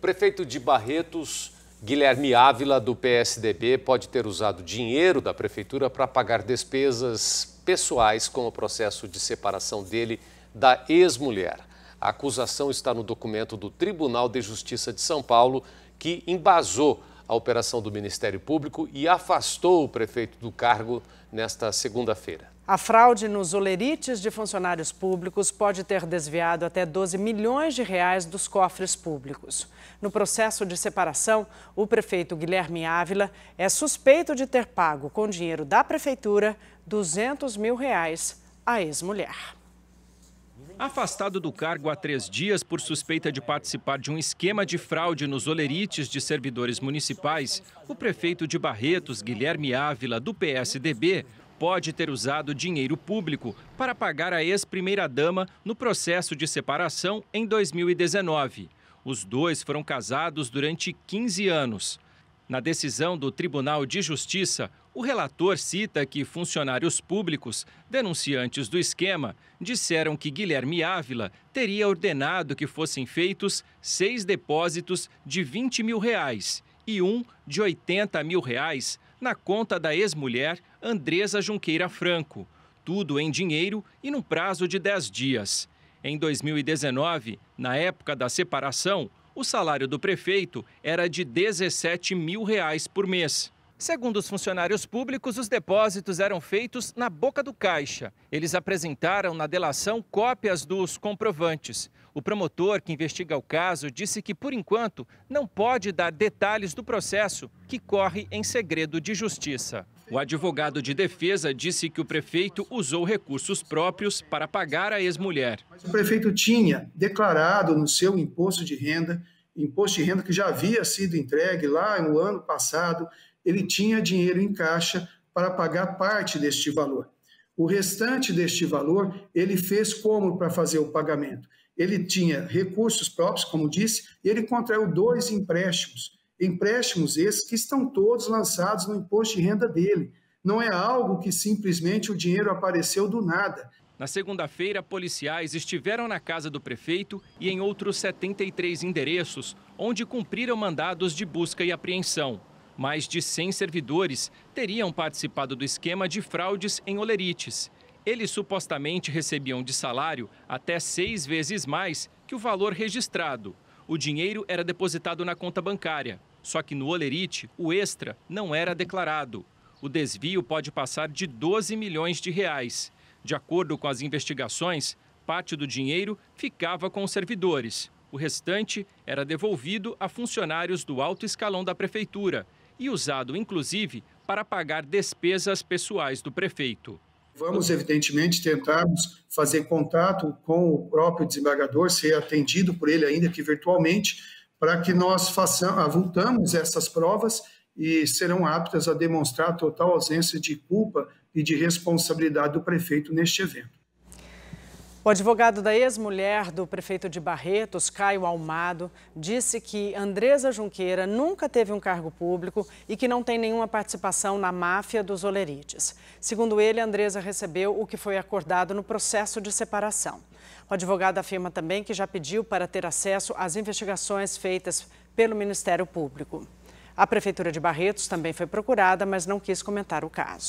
prefeito de Barretos, Guilherme Ávila, do PSDB, pode ter usado dinheiro da prefeitura para pagar despesas pessoais com o processo de separação dele da ex-mulher. A acusação está no documento do Tribunal de Justiça de São Paulo, que embasou a operação do Ministério Público e afastou o prefeito do cargo nesta segunda-feira. A fraude nos olerites de funcionários públicos pode ter desviado até 12 milhões de reais dos cofres públicos. No processo de separação, o prefeito Guilherme Ávila é suspeito de ter pago com dinheiro da prefeitura 200 mil reais à ex-mulher. Afastado do cargo há três dias por suspeita de participar de um esquema de fraude nos olerites de servidores municipais, o prefeito de Barretos, Guilherme Ávila, do PSDB, pode ter usado dinheiro público para pagar a ex-primeira-dama no processo de separação em 2019. Os dois foram casados durante 15 anos. Na decisão do Tribunal de Justiça, o relator cita que funcionários públicos, denunciantes do esquema, disseram que Guilherme Ávila teria ordenado que fossem feitos seis depósitos de 20 mil reais e um de 80 mil reais na conta da ex-mulher Andresa Junqueira Franco, tudo em dinheiro e num prazo de 10 dias. Em 2019, na época da separação, o salário do prefeito era de 17 mil reais por mês. Segundo os funcionários públicos, os depósitos eram feitos na boca do caixa. Eles apresentaram na delação cópias dos comprovantes. O promotor que investiga o caso disse que, por enquanto, não pode dar detalhes do processo, que corre em segredo de justiça. O advogado de defesa disse que o prefeito usou recursos próprios para pagar a ex-mulher. O prefeito tinha declarado no seu imposto de renda imposto de renda que já havia sido entregue lá no ano passado, ele tinha dinheiro em caixa para pagar parte deste valor. O restante deste valor, ele fez como para fazer o pagamento? Ele tinha recursos próprios, como disse, e ele contraiu dois empréstimos. Empréstimos esses que estão todos lançados no imposto de renda dele. Não é algo que simplesmente o dinheiro apareceu do nada. Na segunda-feira, policiais estiveram na casa do prefeito e em outros 73 endereços, onde cumpriram mandados de busca e apreensão. Mais de 100 servidores teriam participado do esquema de fraudes em Olerites. Eles supostamente recebiam de salário até seis vezes mais que o valor registrado. O dinheiro era depositado na conta bancária. Só que no Olerite, o extra não era declarado. O desvio pode passar de 12 milhões de reais. De acordo com as investigações, parte do dinheiro ficava com os servidores. O restante era devolvido a funcionários do alto escalão da prefeitura e usado, inclusive, para pagar despesas pessoais do prefeito. Vamos, evidentemente, tentarmos fazer contato com o próprio desembargador, ser atendido por ele, ainda que virtualmente, para que nós façamos, avultamos essas provas e serão aptas a demonstrar total ausência de culpa e de responsabilidade do prefeito neste evento. O advogado da ex-mulher do prefeito de Barretos, Caio Almado, disse que Andresa Junqueira nunca teve um cargo público e que não tem nenhuma participação na máfia dos olerites. Segundo ele, Andresa recebeu o que foi acordado no processo de separação. O advogado afirma também que já pediu para ter acesso às investigações feitas pelo Ministério Público. A prefeitura de Barretos também foi procurada, mas não quis comentar o caso.